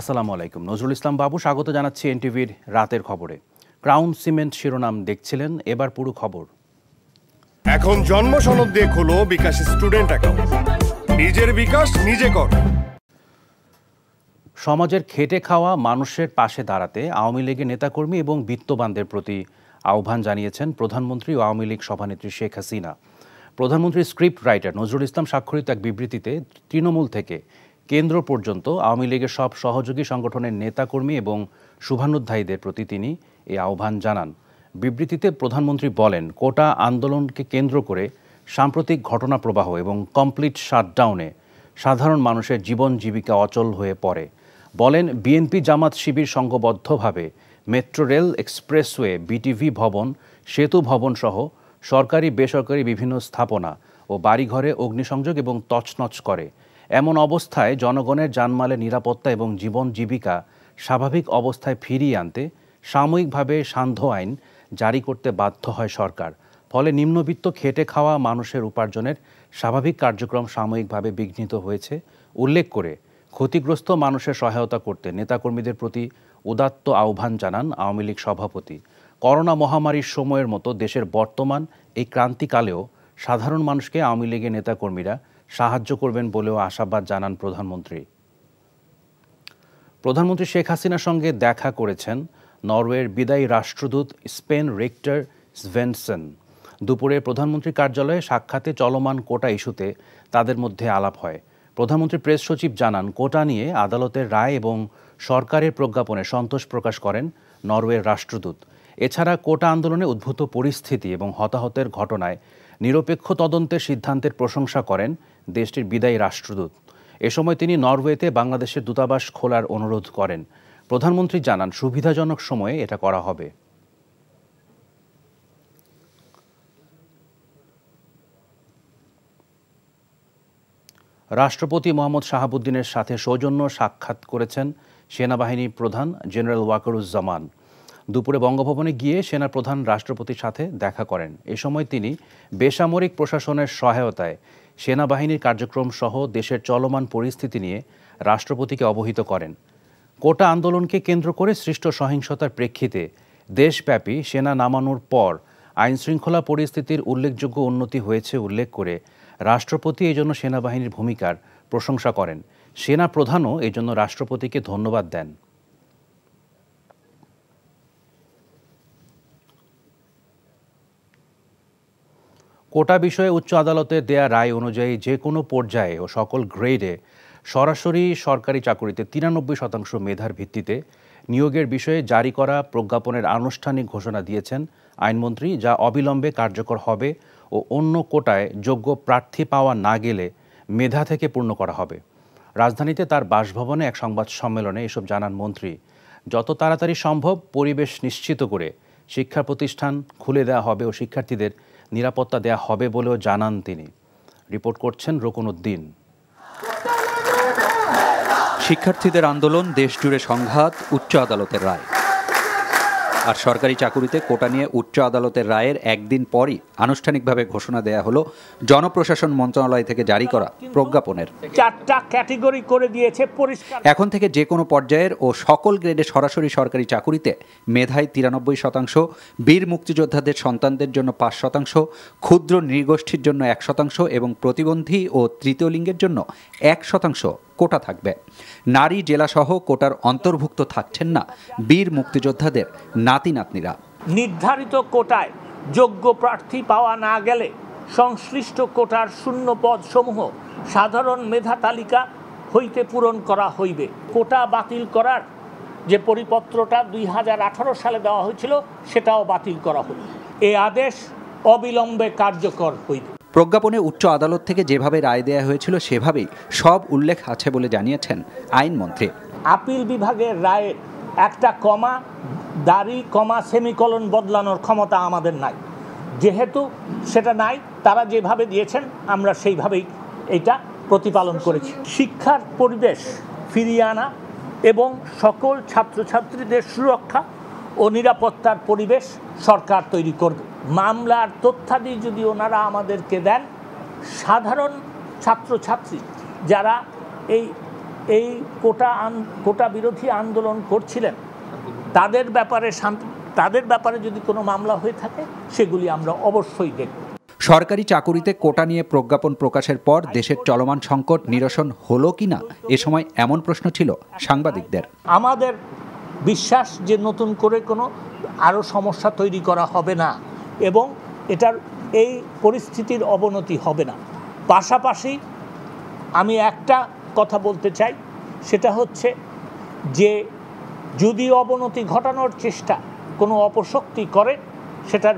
আসসালামু আলাইকুম নজরুল ইসলাম বাবু স্বাগত জানাচ্ছি এনটিভির রাতের খবরে ক্রাউন সিমেন্ট শিরোনাম দেখছিলেন এবার পুরো খবর এখন জন্ম সনদ দিয়ে খোলো বিকাশ স্টুডেন্ট অ্যাকাউন্ট নিজের বিকাশ নিজে কর সমাজের খেটে খাওয়া মানুষের পাশে দাঁড়াতে আওয়ামী লীগের নেতাকর্মী এবং বিত্তবানদের প্রতি আহ্বান জানিয়েছেন প্রধানমন্ত্রী ও আওয়ামী লীগ সভানেত্রী শেখ হাসিনা প্রধানমন্ত্রী স্ক্রিপ্ট রাইটার নজরুল ইসলাম স্বাক্ষরিত এক বিবৃতিতে তৃণমূল থেকে কেন্দ্র পর্যন্ত আওয়ামী লীগের সব সহযোগী সংগঠনের নেতাকর্মী এবং শুভানুধ্যায়ীদের প্রতি তিনি এই আহ্বান জানান বিবৃতিতে প্রধানমন্ত্রী বলেন কোটা আন্দোলনকে কেন্দ্র করে সাম্প্রতিক ঘটনা প্রবাহ এবং কমপ্লিট শাটডাউনে সাধারণ মানুষের জীবন জীবিকা অচল হয়ে পড়ে বলেন বিএনপি জামাত শিবির সংঘবদ্ধভাবে মেট্রো রেল এক্সপ্রেসওয়ে বিটিভি ভবন সেতু ভবন সহ সরকারি বেসরকারি বিভিন্ন স্থাপনা ও বাড়িঘরে অগ্নিসংযোগ এবং তছনছ করে এমন অবস্থায় জনগণের জানমালের নিরাপত্তা এবং জীবন জীবিকা স্বাভাবিক অবস্থায় ফিরিয়ে আনতে সাময়িকভাবে সান্ধ্য আইন জারি করতে বাধ্য হয় সরকার ফলে নিম্নবিত্ত খেটে খাওয়া মানুষের উপার্জনের স্বাভাবিক কার্যক্রম সাময়িকভাবে বিঘ্নিত হয়েছে উল্লেখ করে ক্ষতিগ্রস্ত মানুষের সহায়তা করতে নেতাকর্মীদের প্রতি উদাত্ত আহ্বান জানান আওয়ামী লীগ সভাপতি করোনা মহামারীর সময়ের মতো দেশের বর্তমান এই ক্রান্তিকালেও সাধারণ মানুষকে আওয়ামী লীগের নেতাকর্মীরা সাহায্য করবেন বলেও আশাবাদ জানান প্রধানমন্ত্রী প্রধানমন্ত্রী শেখ হাসিনার সঙ্গে দেখা করেছেন নরওয়ের বিদায়ী রাষ্ট্রদূত স্পেন রেক্টার স্ভেনসেন দুপুরে প্রধানমন্ত্রী কার্যালয়ে সাক্ষাতে চলমান কোটা ইস্যুতে তাদের মধ্যে আলাপ হয় প্রধানমন্ত্রী প্রেস সচিব জানান কোটা নিয়ে আদালতের রায় এবং সরকারের প্রজ্ঞাপনে সন্তোষ প্রকাশ করেন নরওয়ের রাষ্ট্রদূত এছাড়া কোটা আন্দোলনে উদ্ভূত পরিস্থিতি এবং হতাহতের ঘটনায় নিরপেক্ষ তদন্তের সিদ্ধান্তের প্রশংসা করেন দেশটির বিদায়ী রাষ্ট্রদূত এ সময় তিনি নরওয়েতে বাংলাদেশের দূতাবাস খোলার অনুরোধ করেন প্রধানমন্ত্রী জানান সুবিধাজনক সময়ে এটা করা হবে রাষ্ট্রপতি মোহাম্মদ শাহাবুদ্দিনের সাথে সৌজন্য সাক্ষাৎ করেছেন সেনাবাহিনী প্রধান জেনারেল ওয়াকরুজ্জামান দুপুরে বঙ্গভবনে গিয়ে সেনা প্রধান রাষ্ট্রপতির সাথে দেখা করেন এ সময় তিনি বেসামরিক প্রশাসনের সহায়তায় সেনাবাহিনীর কার্যক্রম সহ দেশের চলমান পরিস্থিতি নিয়ে রাষ্ট্রপতিকে অবহিত করেন কোটা আন্দোলনকে কেন্দ্র করে সৃষ্ট সহিংসতার প্রেক্ষিতে দেশব্যাপী সেনা নামানোর পর আইনশৃঙ্খলা পরিস্থিতির উল্লেখযোগ্য উন্নতি হয়েছে উল্লেখ করে রাষ্ট্রপতি এই জন্য সেনাবাহিনীর ভূমিকার প্রশংসা করেন সেনা প্রধানও এজন্য রাষ্ট্রপতিকে ধন্যবাদ দেন কোটা বিষয়ে উচ্চ আদালতের দেয়া রায় অনুযায়ী যে কোনো পর্যায়ে ও সকল গ্রেডে সরাসরি সরকারি চাকুরিতে তিরানব্বই শতাংশ মেধার ভিত্তিতে নিয়োগের বিষয়ে জারি করা প্রজ্ঞাপনের আনুষ্ঠানিক ঘোষণা দিয়েছেন আইনমন্ত্রী যা অবিলম্বে কার্যকর হবে ও অন্য কোটায় যোগ্য প্রার্থী পাওয়া না গেলে মেধা থেকে পূর্ণ করা হবে রাজধানীতে তার বাসভবনে এক সংবাদ সম্মেলনে এসব জানান মন্ত্রী যত তাড়াতাড়ি সম্ভব পরিবেশ নিশ্চিত করে শিক্ষা প্রতিষ্ঠান খুলে দেওয়া হবে ও শিক্ষার্থীদের নিরাপত্তা দেয়া হবে বলেও জানান তিনি রিপোর্ট করছেন রোকন উদ্দিন শিক্ষার্থীদের আন্দোলন দেশজুড়ে সংঘাত উচ্চ আদালতের রায় আর সরকারি চাকুরিতে কোটা নিয়ে উচ্চ আদালতের রায়ের একদিন পরই আনুষ্ঠানিকভাবে ঘোষণা দেয়া হলো জনপ্রশাসন মন্ত্রণালয় থেকে জারি করা প্রজ্ঞাপনের চারটা ক্যাটেগরি করে দিয়েছে পরিষ্কার এখন থেকে যে কোনো পর্যায়ের ও সকল গ্রেডে সরাসরি সরকারি চাকুরিতে মেধায় তিরানব্বই শতাংশ বীর মুক্তিযোদ্ধাদের সন্তানদের জন্য পাঁচ শতাংশ ক্ষুদ্র নৃগোষ্ঠীর জন্য এক শতাংশ এবং প্রতিবন্ধী ও তৃতীয় লিঙ্গের জন্য এক শতাংশ কোটা থাকবে নারী জেলাসহ কোটার অন্তর্ভুক্ত থাকছেন না বীর মুক্তিযোদ্ধাদের নাতি নাতনিরা নির্ধারিত কোটায় যোগ্য প্রার্থী পাওয়া না গেলে সংশ্লিষ্ট কোটার শূন্য পদসমূহ সাধারণ মেধা তালিকা হইতে পূরণ করা হইবে কোটা বাতিল করার যে পরিপত্রটা দুই সালে দেওয়া হয়েছিল সেটাও বাতিল করা হইবে এ আদেশ অবিলম্বে কার্যকর হইবে প্রজ্ঞাপনে উচ্চ আদালত থেকে যেভাবে রায় দেওয়া হয়েছিল সেভাবেই সব উল্লেখ আছে বলে জানিয়েছেন আইনমন্ত্রী আপিল বিভাগের রায় একটা কমা দাড়ি কমা সেমিকলন বদলানোর ক্ষমতা আমাদের নাই যেহেতু সেটা নাই তারা যেভাবে দিয়েছেন আমরা সেইভাবেই এটা প্রতিপালন করেছি শিক্ষার পরিবেশ ফিরিয়ে আনা এবং সকল ছাত্রছাত্রীদের সুরক্ষা ও নিরাপত্তার পরিবেশ সরকার তৈরি করবে মামলার তথ্যাদি যদি ওনারা আমাদেরকে দেন সাধারণ ছাত্রছাত্রী যারা এই এই কোটা আন কোটা বিরোধী আন্দোলন করছিলেন তাদের ব্যাপারে তাদের ব্যাপারে যদি কোনো মামলা হয়ে থাকে সেগুলি আমরা অবশ্যই দেখব সরকারি চাকুরিতে কোটা নিয়ে প্রজ্ঞাপন প্রকাশের পর দেশের চলমান সংকট নিরসন হলো কি না এ সময় এমন প্রশ্ন ছিল সাংবাদিকদের আমাদের বিশ্বাস যে নতুন করে কোনো আরও সমস্যা তৈরি করা হবে না এবং এটার এই পরিস্থিতির অবনতি হবে না পাশাপাশি আমি একটা কথা বলতে চাই সেটা হচ্ছে যে যদি অবনতি ঘটানোর চেষ্টা কোনো অপশক্তি করে সেটার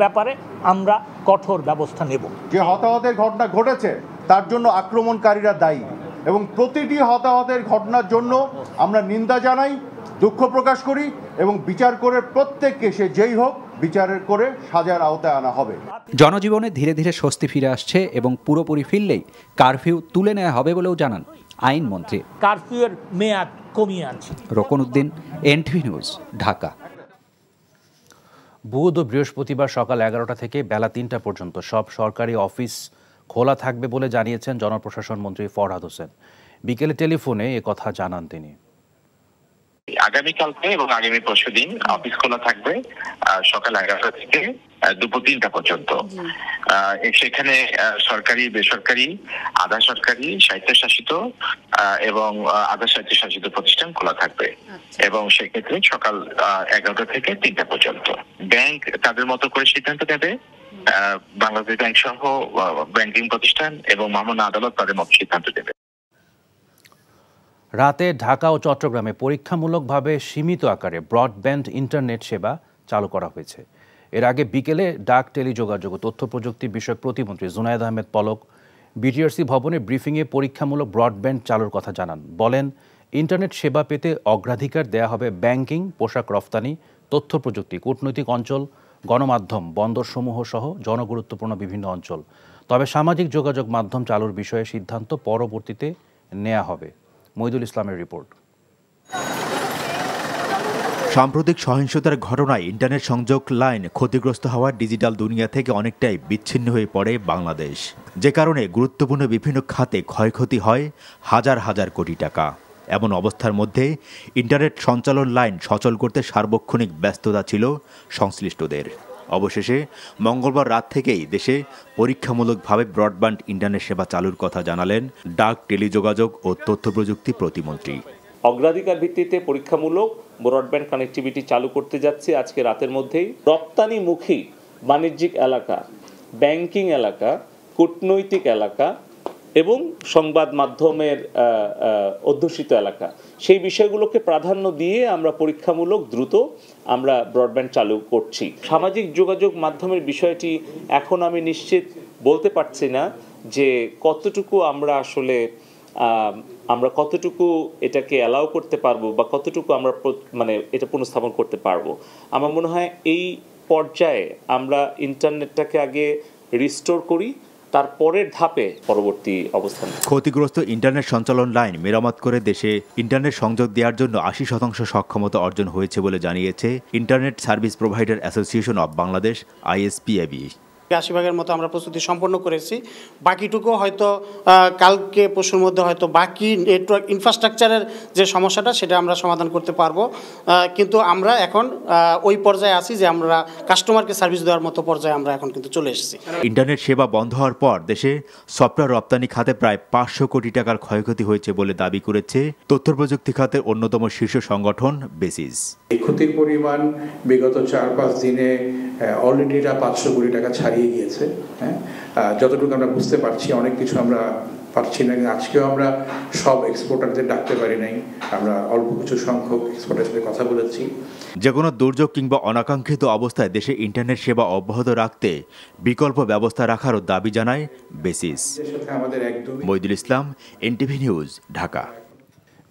ব্যাপারে আমরা কঠোর ব্যবস্থা নেব যে হতাহতের ঘটনা ঘটেছে তার জন্য আক্রমণকারীরা দায়ী এবং প্রতিটি হতাহতের ঘটনার জন্য আমরা নিন্দা জানাই দুঃখ প্রকাশ করি এবং বিচার করে প্রত্যেককে সে যেই হোক বিচারের করে সাজার আওতায় আনা হবে জনজীবনে ধীরে ধীরে স্বস্তি ফিরে আসছে এবং পুরোপুরি ফিরলেই কারফিউ তুলে নেওয়া হবে বলেও জানান আইনমন্ত্রী কারফিউয়ের মেয়াদ কমিয়ে আনছে রোকন উদ্দিন এনটিভি নিউজ ঢাকা বুধ ও বৃহস্পতিবার সকাল এগারোটা থেকে বেলা তিনটা পর্যন্ত সব সরকারি অফিস খোলা থাকবে বলে জানিয়েছেন জনপ্রশাসন মন্ত্রী ফরহাদ হোসেন বিকেলে টেলিফোনে কথা জানান তিনি আগামীকালকে এবং আগামী পরশু দিন অফিস খোলা থাকবে সকাল এগারোটা থেকে দুপুর তিনটা পর্যন্ত সেখানে সরকারি বেসরকারি আধা সরকারি স্বায়ত্তশাসিত এবং আধা স্বায়ত্তশাসিত প্রতিষ্ঠান খোলা থাকবে আচ্ছা। এবং সেক্ষেত্রে সকাল এগারোটা থেকে তিনটা পর্যন্ত ব্যাংক তাদের মতো করে সিদ্ধান্ত নেবে বাংলাদেশ ব্যাংক সহ ব্যাংকিং প্রতিষ্ঠান এবং মামলা আদালত তাদের মতো সিদ্ধান্ত দেবে রাতে ঢাকা ও চট্টগ্রামে পরীক্ষামূলকভাবে সীমিত আকারে ব্রডব্যান্ড ইন্টারনেট সেবা চালু করা হয়েছে এর আগে বিকেলে ডাক টেলিযোগাযোগ ও তথ্য প্রযুক্তি বিষয়ক প্রতিমন্ত্রী জুনায়দ আহমেদ পলক বিটিআরসি ভবনে ব্রিফিংয়ে পরীক্ষামূলক ব্রডব্যান্ড চালুর কথা জানান বলেন ইন্টারনেট সেবা পেতে অগ্রাধিকার দেয়া হবে ব্যাংকিং পোশাক রফতানি তথ্য প্রযুক্তি কূটনৈতিক অঞ্চল গণমাধ্যম বন্দরসমূহ সহ জনগুরুত্বপূর্ণ বিভিন্ন অঞ্চল তবে সামাজিক যোগাযোগ মাধ্যম চালুর বিষয়ে সিদ্ধান্ত পরবর্তীতে নেওয়া হবে মইদুল ইসলামের রিপোর্ট সাম্প্রতিক সহিংসতার ঘটনায় ইন্টারনেট সংযোগ লাইন ক্ষতিগ্রস্ত হওয়ার ডিজিটাল দুনিয়া থেকে অনেকটাই বিচ্ছিন্ন হয়ে পড়ে বাংলাদেশ যে কারণে গুরুত্বপূর্ণ বিভিন্ন খাতে ক্ষয়ক্ষতি হয় হাজার হাজার কোটি টাকা এমন অবস্থার মধ্যে ইন্টারনেট সঞ্চালন লাইন সচল করতে সার্বক্ষণিক ব্যস্ততা ছিল সংশ্লিষ্টদের অবশেষে মঙ্গলবার রাত থেকেই দেশে পরীক্ষামূলকভাবে ব্রডব্যান্ড ইন্টারনেট সেবা চালুর কথা জানালেন ডাক টেলিযোগাযোগ ও তথ্য প্রযুক্তি প্রতিমন্ত্রী অগ্রাধিকার ভিত্তিতে পরীক্ষামূলক ব্রডব্যান্ড কানেক্টিভিটি চালু করতে যাচ্ছে আজকে রাতের মধ্যেই রপ্তানিমুখী বাণিজ্যিক এলাকা ব্যাংকিং এলাকা কূটনৈতিক এলাকা এবং সংবাদ মাধ্যমের অধ্যুষিত এলাকা সেই বিষয়গুলোকে প্রাধান্য দিয়ে আমরা পরীক্ষামূলক দ্রুত আমরা ব্রডব্যান্ড চালু করছি সামাজিক যোগাযোগ মাধ্যমের বিষয়টি এখন আমি নিশ্চিত বলতে পারছি না যে কতটুকু আমরা আসলে আমরা কতটুকু এটাকে অ্যালাউ করতে পারবো বা কতটুকু আমরা মানে এটা পুনঃস্থাপন করতে পারবো আমার মনে হয় এই পর্যায়ে আমরা ইন্টারনেটটাকে আগে রিস্টোর করি তার পরের ধাপে পরবর্তী অবস্থান ক্ষতিগ্রস্ত ইন্টারনেট সঞ্চালন লাইন মেরামত করে দেশে ইন্টারনেট সংযোগ দেওয়ার জন্য আশি শতাংশ সক্ষমতা অর্জন হয়েছে বলে জানিয়েছে internet service provider association of Bangladesh ISPAB আশি ভাগের মতো আমরা প্রস্তুতি সম্পন্ন করেছি বাকিটুকু হয়তো কালকে পরশুর মধ্যে হয়তো বাকি নেটওয়ার্ক ইনফ্রাস্ট্রাকচারের যে সমস্যাটা সেটা আমরা সমাধান করতে পারবো কিন্তু আমরা এখন ওই পর্যায়ে আছি যে আমরা কাস্টমারকে সার্ভিস দেওয়ার মতো পর্যায়ে আমরা এখন কিন্তু চলে এসেছি ইন্টারনেট সেবা বন্ধ হওয়ার পর দেশে সফটওয়্যার রপ্তানি খাতে প্রায় পাঁচশো কোটি টাকার ক্ষয়ক্ষতি হয়েছে বলে দাবি করেছে তথ্য প্রযুক্তি খাতের অন্যতম শীর্ষ সংগঠন বেসিস ক্ষতির পরিমাণ বিগত চার পাঁচ দিনে হ্যাঁ অলরেডি এটা পাঁচশো কোটি টাকা ছাড়িয়ে গিয়েছে হ্যাঁ যতটুকু আমরা বুঝতে পারছি অনেক কিছু আমরা পারছি না আজকেও আমরা সব এক্সপোর্টারদের ডাকতে পারি নাই আমরা অল্প কিছু সংখ্যক এক্সপোর্টার সাথে কথা বলেছি যে কোনো দুর্যোগ কিংবা অনাকাঙ্ক্ষিত অবস্থায় দেশে ইন্টারনেট সেবা অব্যাহত রাখতে বিকল্প ব্যবস্থা রাখারও দাবি জানায় BASIS Moidul Islam NTV news Dhaka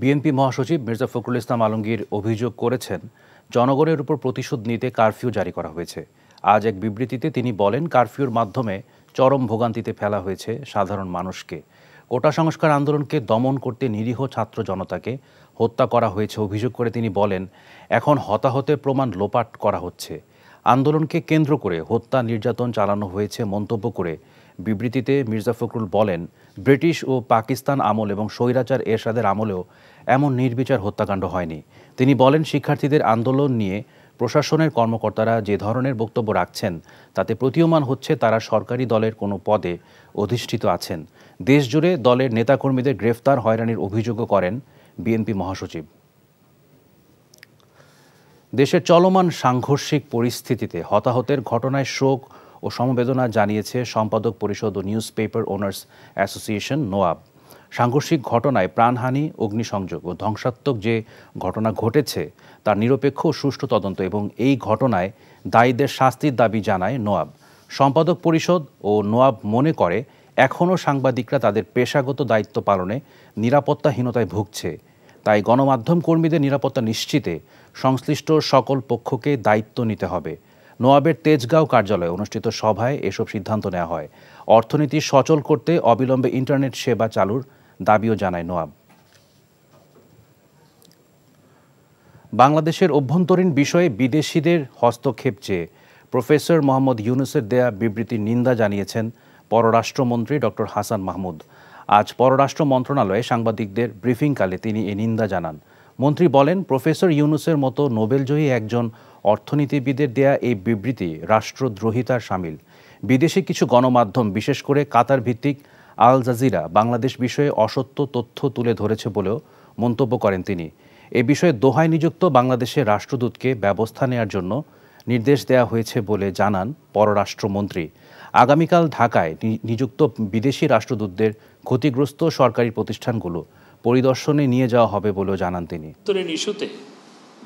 BNP মহাসচিব মির্জা ফখরুল ইসলাম আলমগীর অভিযোগ করেছেন জনগণের উপর প্রতিশোধ নিতে কারফিউ জারি করা হয়েছে আজ এক বিবৃতিতে তিনি বলেন কারফিউর মাধ্যমে চরম ভোগান্তিতে ফেলা হয়েছে সাধারণ মানুষকে কোটা সংস্কার আন্দোলনকে দমন করতে নিরীহ ছাত্র জনতাকে হত্যা করা হয়েছে অভিযোগ করে তিনি বলেন এখন হতাহতের প্রমাণ লোপাট করা হচ্ছে আন্দোলনকে কেন্দ্র করে হত্যা নির্যাতন চালানো হয়েছে মন্তব্য করে বিবৃতিতে মির্জা ফখরুল বলেন ব্রিটিশ ও পাকিস্তান আমল এবং স্বৈরাচার এরশাদের আমলেও এমন নির্বিচার হত্যাকাণ্ড হয়নি তিনি বলেন শিক্ষার্থীদের আন্দোলন নিয়ে প্রশাসনের কর্মকর্তারা যে ধরনের বক্তব্য রাখছেন তাতে প্রতীয়মান হচ্ছে তারা সরকারি দলের কোনো পদে অধিষ্ঠিত আছেন দেশজুড়ে দলের নেতাকর্মীদের গ্রেফতার হয়রানির অভিযোগও করেন বিএনপি মহাসচিব দেশে চলমান সাংঘর্ষিক পরিস্থিতিতে হতাহতের ঘটনায় শোক ও সমবেদনা জানিয়েছে সম্পাদক পরিষদ ও newspaper owners association NOAB সাংঘর্ষিক ঘটনায় প্রাণহানি অগ্নিসংযোগ ও ধ্বংসাত্মক যে ঘটনা ঘটেছে তার নিরপেক্ষ সুষ্ঠু তদন্ত এবং এই ঘটনায় দায়ীদের শাস্তির দাবি জানায় নোয়াব সম্পাদক পরিষদ ও নোয়াব মনে করে এখনও সাংবাদিকরা তাদের পেশাগত দায়িত্ব পালনে নিরাপত্তাহীনতায় ভুগছে তাই গণমাধ্যম কর্মীদের নিরাপত্তা নিশ্চিতে সংশ্লিষ্ট সকল পক্ষকে দায়িত্ব নিতে হবে নোয়াবের তেজগাঁও কার্যালয়ে অনুষ্ঠিত সভায় এসব সিদ্ধান্ত নেওয়া হয় অর্থনীতি সচল করতে অবিলম্বে ইন্টারনেট সেবা চালুর দাবিও জানায় নোয়াব বাংলাদেশের অভ্যন্তরীণ বিষয়ে বিদেশিদের হস্তক্ষেপ চেয়ে প্রফেসর মোহাম্মদ ইউনুসের দেয়া বিবৃতির নিন্দা জানিয়েছেন পররাষ্ট্রমন্ত্রী ডক্টর হাসান মাহমুদ আজ পররাষ্ট্র মন্ত্রণালয়ে সাংবাদিকদের ব্রিফিংকালে তিনি এ নিন্দা জানান মন্ত্রী বলেন প্রফেসর ইউনুসের মতো নোবেলজয়ী একজন অর্থনীতিবিদের দেয়া এই বিবৃতি রাষ্ট্রদ্রোহিতার সামিল বিদেশে কিছু গণমাধ্যম বিশেষ করে কাতার ভিত্তিক আল জাজিরা বাংলাদেশ বিষয়ে অসত্য তথ্য তুলে ধরেছে বলেও মন্তব্য করেন তিনি এ বিষয়ে দোহায় নিযুক্ত বাংলাদেশের রাষ্ট্রদূতকে ব্যবস্থা নেয়ার জন্য নির্দেশ দেয়া হয়েছে বলে জানান পররাষ্ট্রমন্ত্রী আগামীকাল ঢাকায় নিযুক্ত বিদেশি রাষ্ট্রদূতদের ক্ষতিগ্রস্ত সরকারি প্রতিষ্ঠানগুলো পরিদর্শনে নিয়ে যাওয়া হবে বলেও জানান তিনি উত্তরের ইস্যুতে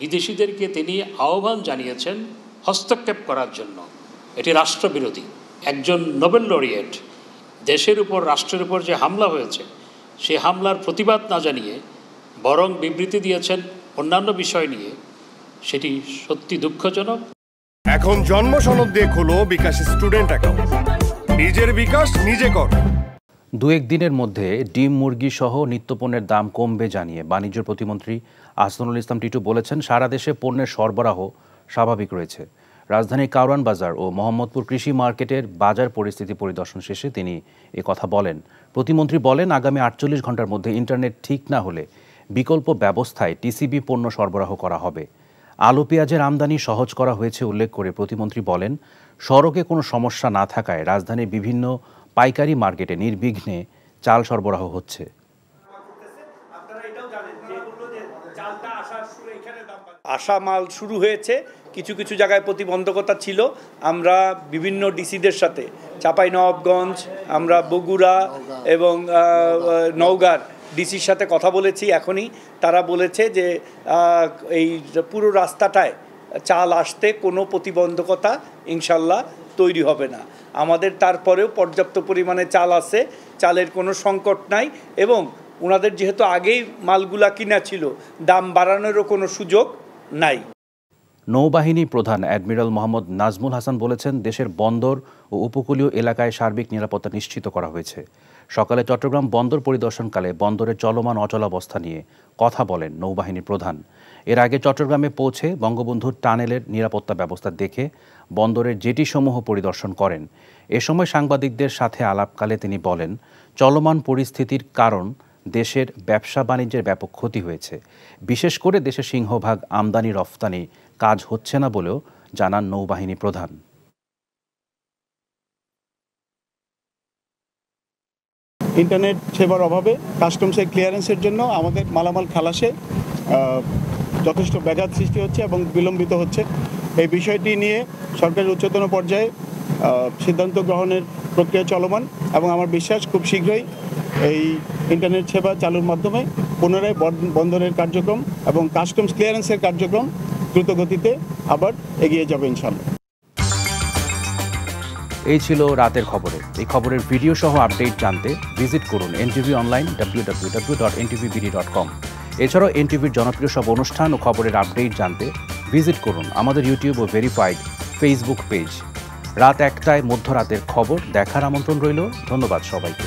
বিদেশিদেরকে তিনি আহ্বান জানিয়েছেন হস্তক্ষেপ করার জন্য এটি রাষ্ট্রবিরোধী একজন নোবেল লরিয়েট দেশের উপর রাষ্ট্রের উপর যে হামলা হয়েছে সে হামলার প্রতিবাদ না জানিয়ে বরং বিবৃতি দিয়েছেন অন্যান্য বিষয় নিয়ে সেটি সত্যি দুঃখজনক এখন জন্ম সনদ দিয়ে খোলো বিকাশ স্টুডেন্ট অ্যাকাউন্ট নিজের বিকাশ নিজে কর দু দিনের মধ্যে ডিম মুরগি সহ নিত্যপণ্যের দাম কমবে জানিয়ে বাণিজ্য প্রতিমন্ত্রী আসনুল ইসলাম টিটু বলেছেন সারা দেশে পণ্যের সরবরাহ স্বাভাবিক রয়েছে রাজধানীর কাউরান বাজার ও মোহাম্মদপুর কৃষি মার্কেটের বাজার পরিস্থিতি পরিদর্শন শেষে তিনি এ কথা বলেন প্রতিমন্ত্রী বলেন আগামী আটচল্লিশ ঘন্টার মধ্যে ইন্টারনেট ঠিক না হলে বিকল্প ব্যবস্থায় টিসিবি পণ্য সরবরাহ করা হবে আলু পেঁয়াজের আমদানি সহজ করা হয়েছে উল্লেখ করে প্রতিমন্ত্রী বলেন সড়কে কোনো সমস্যা না থাকায় রাজধানীর বিভিন্ন পাইকারি মার্কেটে নির্বিঘ্নে চাল সরবরাহ হচ্ছে আসা মাল শুরু হয়েছে কিছু কিছু জায়গায় প্রতিবন্ধকতা ছিল আমরা বিভিন্ন ডিসিদের সাথে চাপাই নবাবগঞ্জ আমরা বগুড়া এবং নওগাঁর ডিসির সাথে কথা বলেছি এখনই তারা বলেছে যে এই পুরো রাস্তাটায় চাল আসতে কোনো প্রতিবন্ধকতা ইনশাল্লাহ তৈরি হবে না আমাদের তারপরেও পর্যাপ্ত পরিমাণে চাল আছে চালের কোনো সংকট নাই এবং ওনাদের যেহেতু আগেই মালগুলা কিনা ছিল দাম বাড়ানোরও কোনো সুযোগ নাই নৌবাহিনী প্রধান অ্যাডমিরাল মোহাম্মদ নাজমুল হাসান বলেছেন দেশের বন্দর ও উপকূলীয় এলাকায় সার্বিক নিরাপত্তা নিশ্চিত করা হয়েছে সকালে চট্টগ্রাম বন্দর পরিদর্শনকালে বন্দরের চলমান অচলাবস্থা নিয়ে কথা বলেন নৌবাহিনীর প্রধান এর আগে চট্টগ্রামে পৌঁছে বঙ্গবন্ধুর টানেলের নিরাপত্তা ব্যবস্থা দেখে বন্দরের জেটিসমূহ পরিদর্শন করেন এ সময় সাংবাদিকদের সাথে আলাপকালে তিনি বলেন চলমান পরিস্থিতির কারণ দেশের ব্যবসা বাণিজ্যের ব্যাপক ক্ষতি হয়েছে বিশেষ করে দেশের সিংহভাগ আমদানি রফতানি কাজ হচ্ছে না বলেও জানান নৌবাহিনী প্রধান ইন্টারনেট সেবার অভাবে কাস্টমসের ক্লিয়ারেন্সের জন্য আমাদের মালামাল খালাসে যথেষ্ট ব্যাঘাত সৃষ্টি হচ্ছে এবং বিলম্বিত হচ্ছে এই বিষয়টি নিয়ে সরকারের উচ্চতন পর্যায়ে সিদ্ধান্ত গ্রহণের প্রক্রিয়া চলমান এবং আমার বিশ্বাস খুব শীঘ্রই এই ইন্টারনেট সেবা চালুর মাধ্যমে পুনরায় বন্দরের কার্যক্রম এবং কাস্টমস ক্লিয়ারেন্সের কার্যক্রম দ্রুতগতিতে আবার এগিয়ে যাবে ইনশাল্লাহ এই ছিল রাতের খবরে এই খবরের ভিডিও সহ আপডেট জানতে ভিজিট করুন NTV online W W W dot dot com এছাড়াও এনটিভির জনপ্রিয় সব অনুষ্ঠান ও খবরের আপডেট জানতে ভিজিট করুন আমাদের ইউটিউব ও ভেরিফাইড ফেসবুক পেজ রাত একটায় মধ্যরাতের খবর দেখার আমন্ত্রণ রইল ধন্যবাদ সবাইকে